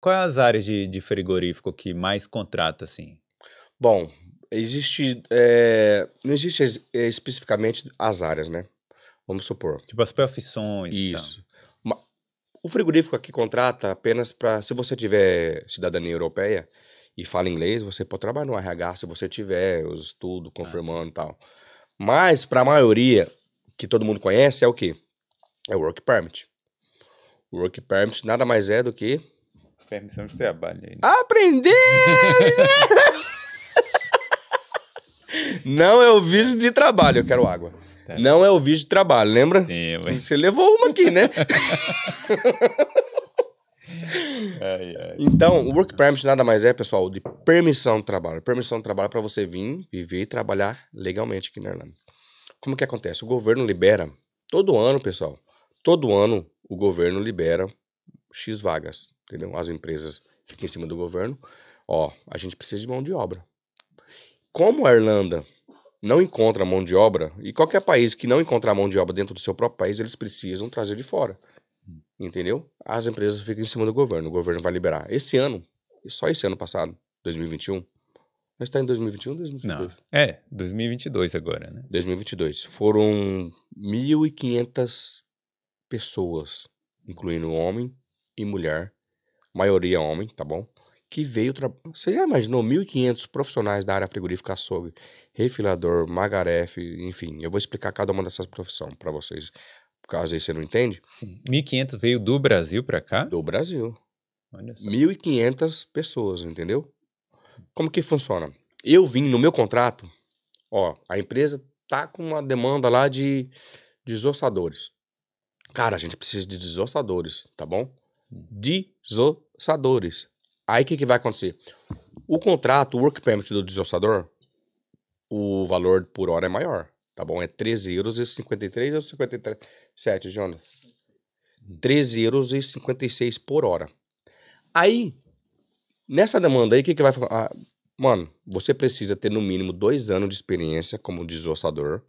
Quais é as áreas de, de, frigorífico que mais contrata, assim? Bom, existe. É, não existe eh, especificamente as áreas, né? Vamos supor. Tipo as profissões. Isso. Então. O frigorífico aqui contrata apenas para. Se você tiver cidadania europeia e fala inglês, você pode trabalhar no RH se você tiver os estudos ah, confirmando e tal. Mas, para a maioria, que todo mundo conhece, é o quê? É o Work Permit. O Work Permit nada mais é do que Permissão de trabalho. Aí, né? Aprender! Não é o visto de trabalho, eu quero água. Tá. Não é o visto de trabalho, lembra? Sim, mas... Você levou uma aqui, né? ai, ai. Então, o work permit nada mais é, pessoal, de permissão de trabalho. Permissão de trabalho para você vir, viver e trabalhar legalmente aqui na Irlanda. Como que acontece? O governo libera todo ano, pessoal. Todo ano o governo libera X vagas entendeu? As empresas ficam em cima do governo. Ó, a gente precisa de mão de obra. Como a Irlanda não encontra mão de obra, e qualquer país que não encontrar mão de obra dentro do seu próprio país, eles precisam trazer de fora. Entendeu? As empresas ficam em cima do governo. O governo vai liberar. Esse ano, só esse ano passado, 2021. Mas está em 2021 ou 2022? Não. É, 2022 agora, né? 2022. Foram 1.500 pessoas, incluindo homem e mulher, maioria é homem, tá bom? Que veio. Tra... Você já imaginou 1.500 profissionais da área frigorífica sobre refilador, magarefe, enfim. Eu vou explicar cada uma dessas profissões para vocês, caso aí você não entende. 1.500 veio do Brasil para cá? Do Brasil. Olha só. 1.500 pessoas, entendeu? Como que funciona? Eu vim no meu contrato, ó, a empresa tá com uma demanda lá de desossadores. Cara, a gente precisa de desossadores, tá bom? Hum. desossadores. Aí o que, que vai acontecer? O contrato, o work permit do desossador, o valor por hora é maior, tá bom? É 13 euros e 53 ou 57, 7, Jonas? 13 euros e 56 por hora. Aí, nessa demanda aí, o que, que vai... Ah, mano, você precisa ter no mínimo dois anos de experiência como desossador,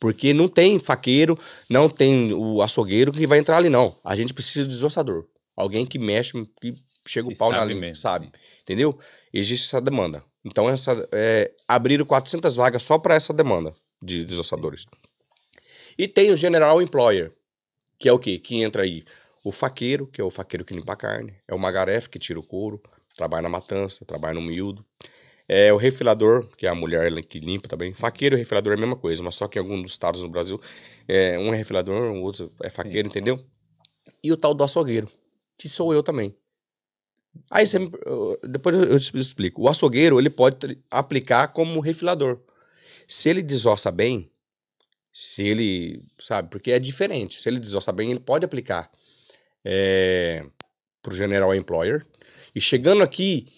porque não tem faqueiro, não tem o açougueiro que vai entrar ali, não. A gente precisa de desossador. Alguém que mexe, que chega o e pau na língua, mesmo. sabe? Entendeu? Existe essa demanda. Então, essa, é, abriram 400 vagas só para essa demanda de desossadores. E tem o General Employer, que é o quê? Que entra aí o faqueiro, que é o faqueiro que limpa a carne, é o magarefe que tira o couro, trabalha na matança, trabalha no miúdo. É o refilador, que é a mulher que limpa também. Faqueiro e refilador é a mesma coisa, mas só que em alguns dos estados do Brasil, é, um é refilador, o outro é faqueiro, Sim. entendeu? E o tal do açougueiro, que sou eu também. Aí você, depois eu te explico. O açougueiro ele pode aplicar como refilador. Se ele desossa bem, se ele sabe, porque é diferente. Se ele desossa bem, ele pode aplicar é, eh, para o general employer. E chegando aqui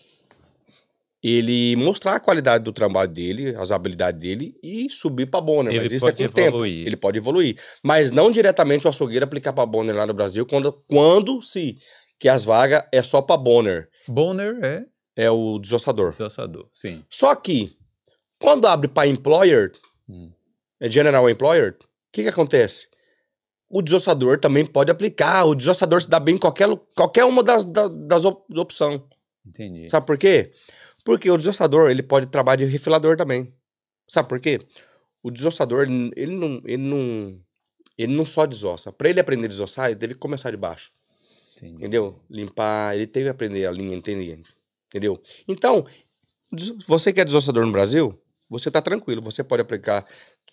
ele mostrar a qualidade do trabalho dele, as habilidades dele e subir para Bonner. Ele mas isso é com evoluir. tempo. Ele pode evoluir. Mas não diretamente o açougueiro aplicar para Bonner lá no Brasil, quando, quando se. Que as vagas é só para Bonner. Bonner é? É o desossador. Desossador, sim. Só que, quando abre para employer, hum. é general employer, o que, que acontece? o desossador também pode aplicar. O desossador se dá bem em qualquer, qualquer uma das, das, das opções. Entendi. Sabe por quê? Porque o desossador, ele pode trabalhar de refilador também. Sabe por quê? O desossador, ele não, ele não, ele não só desossa. Para ele aprender a desossar, ele teve que começar de baixo. Entendi. Entendeu? Limpar, ele teve que aprender a linha, Entendeu? Então, você que é desossador no Brasil, você tá tranquilo, você pode aplicar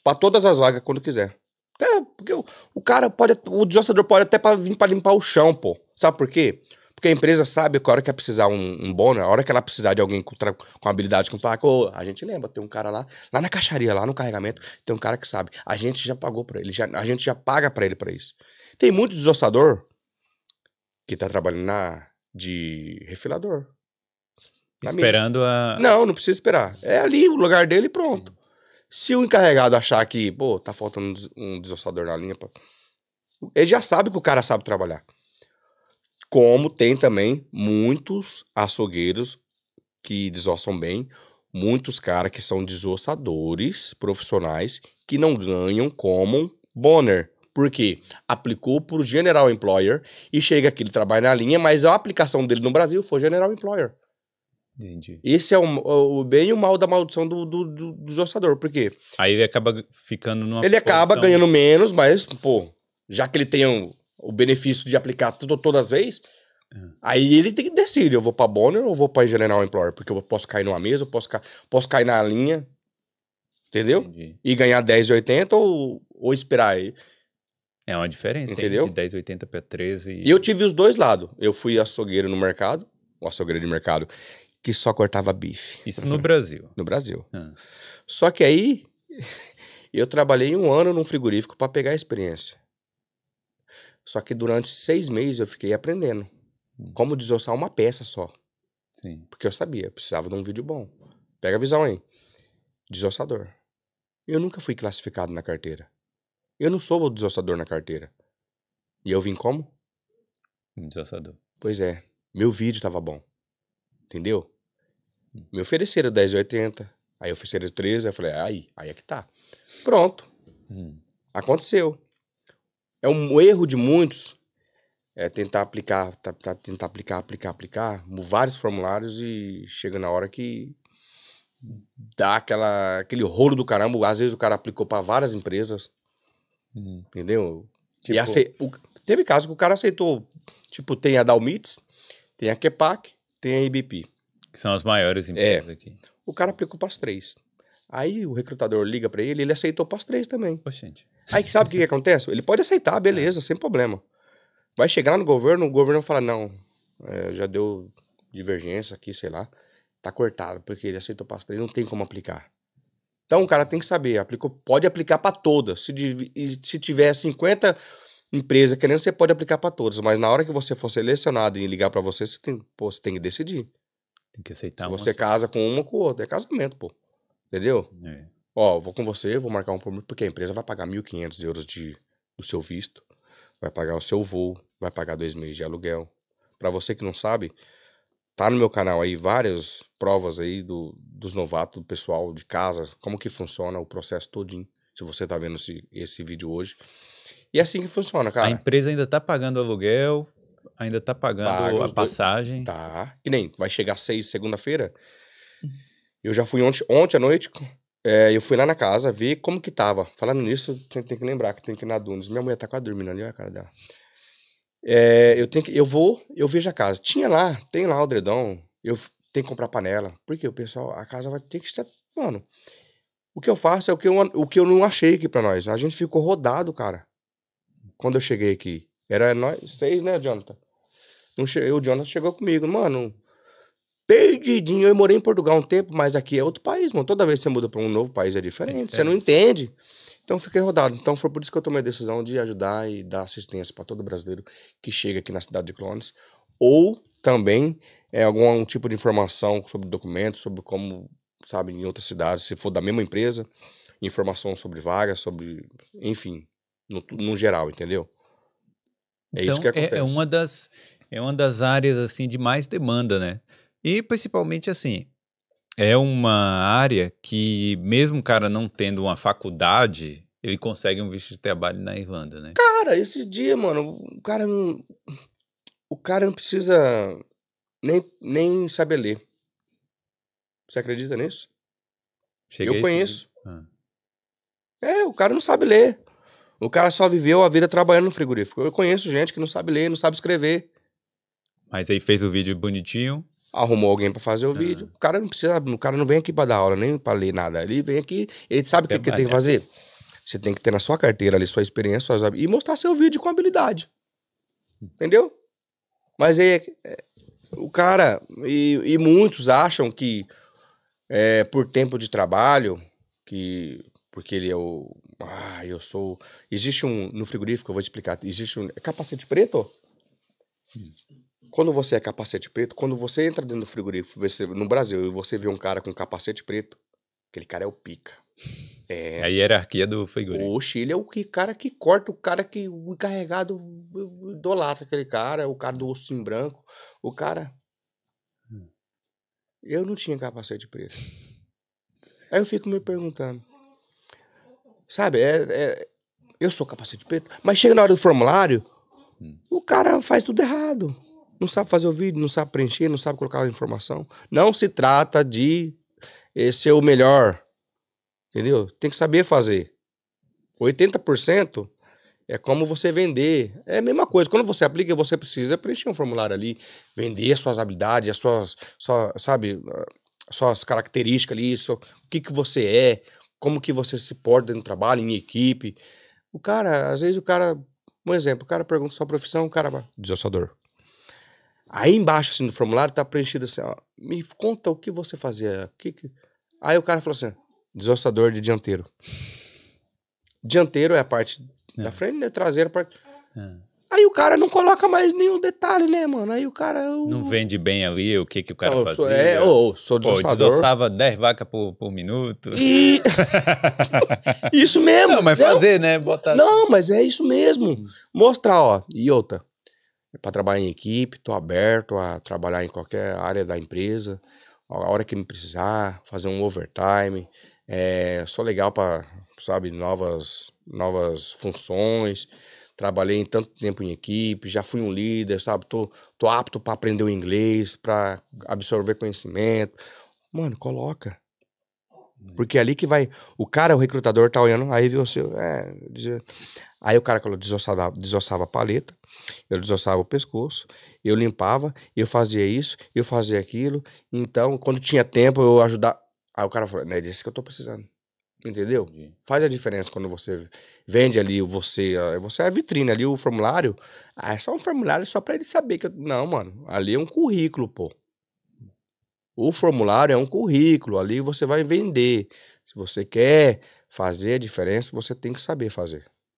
para todas as vagas quando quiser. Até porque o, o cara pode, o desossador pode até pra, vir para limpar o chão, pô. Sabe por quê? Porque a empresa sabe que a hora que ela precisar um, um bônus, a hora que ela precisar de alguém com, com habilidade, com taco, oh, a gente lembra, tem um cara lá, lá na caixaria, lá no carregamento, tem um cara que sabe. A gente já pagou para ele, já, a gente já paga para ele para isso. Tem muito desossador que tá trabalhando na, de refilador. Na Esperando a. Não, não precisa esperar. É ali o lugar dele e pronto. Sim. Se o encarregado achar que, pô, tá faltando um desossador na linha, ele já sabe que o cara sabe trabalhar. Como tem também muitos açougueiros que desossam bem, muitos caras que são desossadores profissionais que não ganham como Bonner. Porque aplicou para o General Employer e chega aqui, ele trabalha na linha, mas a aplicação dele no Brasil foi General Employer. Entendi. Esse é o, o, bem e o mal da maldição do, do, do, por quê? Aí ele acaba ficando numa. Ele acaba ganhando menos, mas, pô, já que ele tem um, o benefício de aplicar tudo, todas as vezes, é. Aí ele tem que decidir, eu vou pra Bonner ou vou pra General Employer, porque eu posso cair numa mesa, eu posso, ca... posso cair na linha, entendeu? Entendi. E ganhar 10,80 ou, ou esperar aí. É uma diferença, entendeu? de 10,80 para 13. E eu tive os dois lados. Eu fui açougueiro no mercado, o açougueiro de mercado, que só cortava bife. Isso no Brasil? No Brasil. Ah. Só que aí eu trabalhei um ano num frigorífico para pegar a experiência. Só que durante seis meses eu fiquei aprendendo hum. como desossar uma peça só. Sim. Porque eu sabia, precisava de um vídeo bom. Pega a visão aí. Desossador. Eu nunca fui classificado na carteira. Eu não sou o desossador na carteira. E eu vim como? Desossador. Pois é. Meu vídeo tava bom. Entendeu? Hum. Me ofereceram 10,80. Aí ofereceram 13. Aí eu falei, aí, aí é que tá. Pronto. Hum. Aconteceu. É um erro de muitos é tentar aplicar, tá, tá, tentar aplicar, aplicar, aplicar vários formulários e chega na hora que dá aquela, aquele rolo do caramba. Às vezes o cara aplicou para várias empresas, uhum. entendeu? Tipo... E ace... o... Teve caso que o cara aceitou, tipo, tem a Dalmits, tem a Kepac, tem a IBP. Que são as maiores é. empresas é. aqui. O cara aplicou para as três. Aí o recrutador liga para ele, ele aceitou para as três também. Oxente. Aí sabe o que, que, acontece? Ele pode aceitar, beleza, é. sem problema. Vai chegar no governo, o governo vai falar, não, é, já deu divergência aqui, sei lá, tá cortado, porque ele aceitou pastor, ele não tem como aplicar. Então o cara tem que saber, aplicou, pode aplicar para todas. Se, se tiver 50 empresas querendo, você pode aplicar para todas, mas na hora que você for selecionado e ligar para você, você tem, pô, você tem que decidir. Tem que aceitar. Se você casa com uma ou com outra, é casamento, pô. Entendeu? É. Ó, vou com você, vou marcar um compromisso, porque a empresa vai pagar 1.500 euros de, do seu visto, vai pagar o seu voo, vai pagar dois meses de aluguel. Para você que não sabe, tá no meu canal aí várias provas aí do, dos novatos, do pessoal de casa, como que funciona o processo todinho. Se você tá vendo esse, esse vídeo hoje. E é assim que funciona, cara. A empresa ainda tá pagando aluguel, ainda tá pagando Paga a passagem. Dois. Tá. E nem, vai chegar seis segunda-feira. Uhum. Eu já fui ontem, ontem à noite, é, eu fui lá na casa ver como que tava. Falando nisso, tem, tem que lembrar que tem que ir na Dunes. Minha mulher tá quase dormindo ali, olha a cara dela. É, eu tenho que, eu vou, eu vejo a casa. Tinha lá, tem lá o dredão. Eu tenho que comprar panela. Porque o pessoal, a casa vai ter que estar, mano. O que eu faço é o que eu, o que eu não achei aqui para nós. A gente ficou rodado, cara. Quando eu cheguei aqui, era nós seis, né, Jonathan? Não che... O Jonathan chegou comigo, mano perdidinho. Eu morei em Portugal um tempo, mas aqui é outro país, mano. Toda vez que você muda para um novo país é diferente, é. você não entende. Então fiquei rodado. Então foi por isso que eu tomei a decisão de ajudar e dar assistência para todo brasileiro que chega aqui na cidade de Clones ou também é, algum tipo de informação sobre documentos, sobre como, sabe, em outras cidades, se for da mesma empresa, informação sobre vagas, sobre, enfim, no, no geral, entendeu? É então, isso que acontece. É, é uma das é uma das áreas assim de mais demanda, né? E principalmente assim, é uma área que, mesmo o cara não tendo uma faculdade, ele consegue um visto de trabalho na Irlanda, né? Cara, esse dia, mano, o cara não. O cara não precisa nem, nem saber ler. Você acredita nisso? Cheguei Eu conheço. Ah. É, o cara não sabe ler. O cara só viveu a vida trabalhando no frigorífico. Eu conheço gente que não sabe ler, não sabe escrever. Mas aí fez o vídeo bonitinho arrumou alguém para fazer o ah. vídeo. O cara não precisa, o cara não vem aqui para dar aula, nem para ler nada. Ele vem aqui, ele sabe o que, que tem que fazer. Você tem que ter na sua carteira ali sua experiência, suas e mostrar seu vídeo com habilidade. Entendeu? Mas aí é, é, o cara e, e muitos acham que é, por tempo de trabalho, que porque ele é o ah, eu sou. Existe um no frigorífico, eu vou te explicar. Existe um é capacete preto? Hum quando você é capacete preto, quando você entra dentro do frigorífico no Brasil e você vê um cara com capacete preto, aquele cara é o pica. É a hierarquia do frigorífico. Oxe, ele é o que, cara que corta, o cara que o encarregado idolatra aquele cara, o cara do ossinho branco, o cara. Hum. Eu não tinha capacete preto. Aí eu fico me perguntando. Sabe, é, é, eu sou capacete preto, mas chega na hora do formulário, hum. o cara faz tudo errado. Não sabe fazer o vídeo, não sabe preencher, não sabe colocar a informação. Não se trata de eh, ser o melhor. Entendeu? Tem que saber fazer. 80% é como você vender. É a mesma coisa. Quando você aplica, você precisa preencher um formulário ali, vender suas habilidades, as suas, sabe, suas características ali, o que, que você é, como que você se porta no trabalho, em equipe. O cara, às vezes o cara, um exemplo, o cara pergunta sua profissão, o cara, desossador. Aí embaixo, assim, do formulário, tá preenchido assim, ó. Me conta o que você fazia. Que que... Aí o cara falou assim, desossador de dianteiro. Dianteiro é a parte é. da frente, né? Traseiro, parte... É. Aí o cara não coloca mais nenhum detalhe, né, mano? Aí o cara... Não vende bem ali o que que o cara fazia. É, sou, é, ou sou desossador. Pô, desossava 10 vacas por, por minuto. E... isso mesmo. Não, mas fazer, eu... né? Botar... Não, mas é isso mesmo. Mostrar, ó. E outra é para trabalhar em equipe, estou aberto a trabalhar em qualquer área da empresa, a hora que me precisar, fazer um overtime. É, sou legal para, sabe, novas, novas funções. Trabalhei em tanto tempo em equipe, já fui um líder, sabe? Tô, tô apto para aprender o inglês, para absorver conhecimento. Mano, coloca. Hum. Porque é ali que vai. O cara, o recrutador, tá olhando, aí viu o seu. É, Aí o cara desossava, desossava a paleta, eu desossava o pescoço, eu limpava, eu fazia isso, eu fazia aquilo. Então, quando tinha tempo, eu ajudava. Aí o cara falou: não é disso que eu tô precisando. Entendeu? Sim. Faz a diferença quando você vende ali, você, ah, você é a vitrine ali, o formulário. Ah, é só um formulário só para ele saber que eu... Não, mano, ali é um currículo, pô. O formulário é um currículo, ali você vai vender. Se você quer fazer a diferença, você tem que saber fazer.